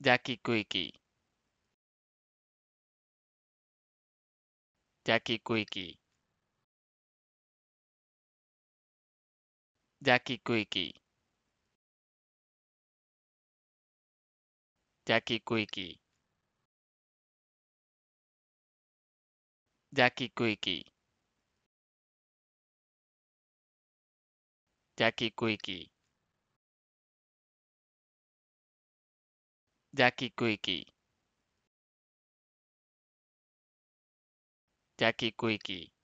Jackie, Quickie! Jackie, Quickie! Jackie, Quickie! Jackie Quickie. Jackie Quickie.